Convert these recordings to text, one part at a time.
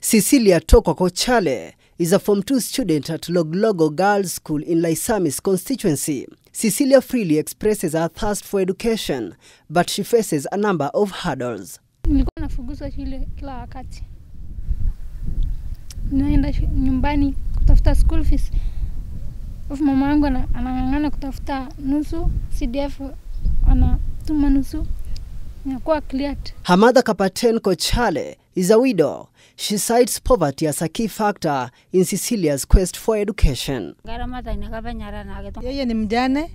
Cecilia Tokwa Kochale is a Form 2 student at Loglogo Girls School in Laisamis constituency. Cecilia freely expresses her thirst for education, but she faces a number of hurdles. Nilikuwa nafukuzwa shule kila wakati, naenda nyumbani kutafuta school fees, afu mama yangu anang'ang'ana kutafuta nusu CDF, anatuma nusu Hamada Kapaten Kochale is a widow. She cites poverty as a key factor in Cecilia's quest for education. Yeye ni mjane,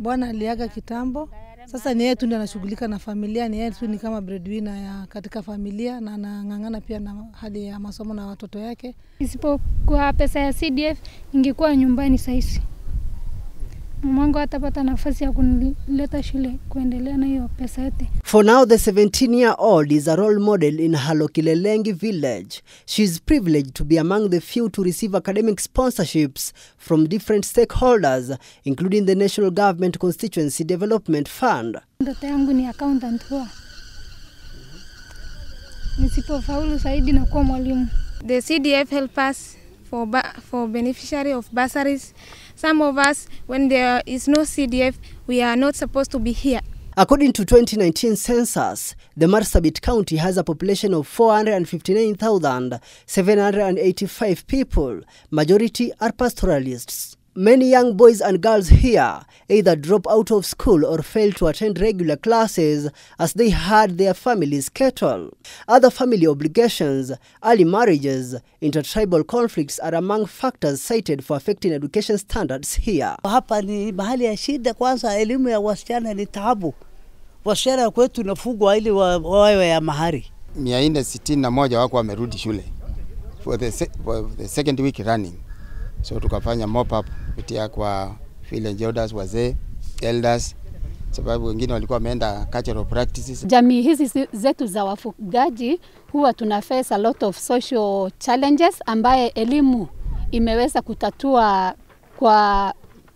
bwana aliaga kitambo. Sasa ni yeye tu ndiye anashughulika na familia, ni yeye tu ni kama breadwinner ya katika familia, na anang'ang'ana pia na hali ya masomo na watoto yake. Isipokuwa pesa ya CDF ingekuwa nyumbani saisi mwangu atapata nafasi ya kunileta shule kuendelea na hiyo pesa yote. For now the 17 year old is a role model in Halokilelengi village. She is privileged to be among the few to receive academic sponsorships from different stakeholders including the National Government Constituency Development Fund. Ndoto yangu ni accountant kwa. nisipofaulu zaidi na kuwa mwalimu. The CDF help us for, for beneficiary of bursaries. Some of us, when there is no CDF, we are not supposed to be here. According to 2019 census, the Marsabit County has a population of 459,785 people. Majority are pastoralists. Many young boys and girls here either drop out of school or fail to attend regular classes as they had their families cattle. Other family obligations, early marriages, intertribal conflicts are among factors cited for affecting education standards here. Hapa ni mahali ya shida. Kwanza elimu ya wasichana ni taabu. Wasichana kwetu inafugwa ili wawe ya mahari. 461 wako wamerudi shule for the, se for the second week running so tukafanya mop up kupitia kwa village elders, wazee elders sababu wengine walikuwa wameenda cultural practices. Jamii hizi zetu za wafugaji huwa tuna face a lot of social challenges ambaye elimu imeweza kutatua kwa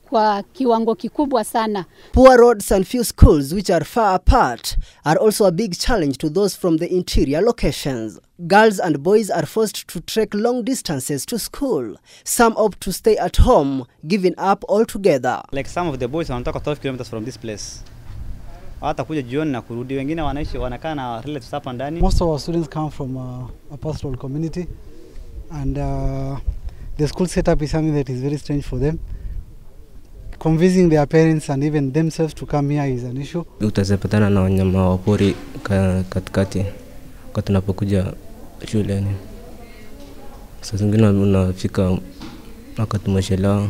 kwa kiwango kikubwa sana. Poor roads and few schools which are far apart are also a big challenge to those from the interior locations. Girls and boys are forced to trek long distances to school. Some opt to stay at home, giving up altogether. Like some of the boys wanatoka 12 kilometers from this place. Hata kuja jioni na kurudi, wengine wanaishi wanakaa na relatives hapa ndani. Most of our students come from a, uh, a pastoral community and uh, the school setup is something that is very strange for them. Convincing their parents and even themselves to come here is an issue. na wanyama wa pori katikati tunapokuja shuleni. Saa zingine unafika wakati tumechelewa.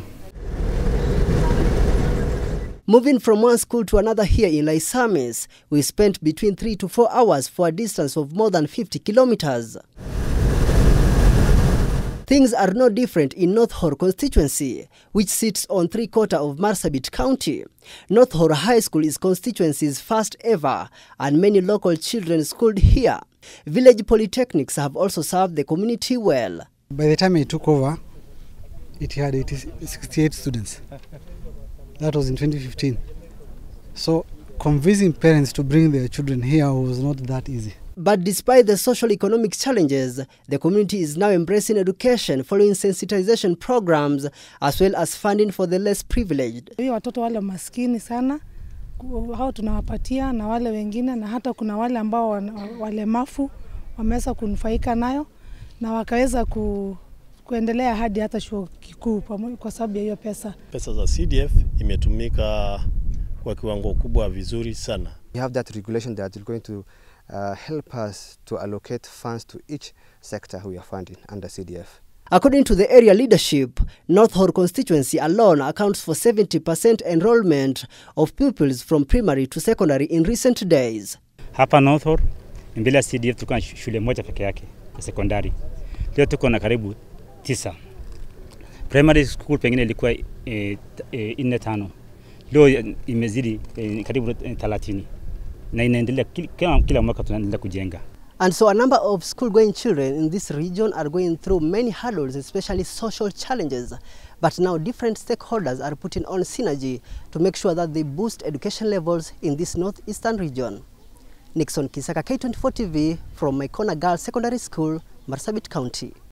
Moving from one school to another here in Laisamis, we spent between three to four hours for a distance of more than 50 kilometers. Things are no different in North Hor constituency, which sits on three quarter of Marsabit County. North Hor High School is constituency's first ever, and many local children schooled here. Village polytechnics have also served the community well. By the time I took over, it had 68 students. That was in 2015. So convincing parents to bring their children here was not that easy. But despite the social economic challenges, the community is now embracing education following sensitization programs as well as funding for the less privileged. Watoto wale maskini sana hao tunawapatia na wale wengine, na hata kuna wale ambao walemafu wameweza kunufaika nayo na wakaweza ku, kuendelea hadi hata chuo kikuu kwa sababu ya hiyo pesa. Pesa za CDF imetumika kwa kiwango kubwa vizuri sana. We have that regulation that is going to uh, help us to allocate funds to each sector we are funding under CDF. According to the area leadership, North Hall constituency alone accounts for 70% enrollment of pupils from primary to secondary in recent days. Hapa North Hall, mbele ya CDF tulikuwa na shule moja peke yake ya sekondari, leo tuko na karibu tisa. Primary school pengine ilikuwa e, e, nne tano, leo imezidi e, karibu 30 e, na inaendelea kila, kila mwaka tunaendelea kujenga. And so a number of school-going children in this region are going through many hurdles, especially social challenges. But now different stakeholders are putting on synergy to make sure that they boost education levels in this northeastern region. Nixon Kisaka, K24 TV from Maikona Girls Secondary School, Marsabit County.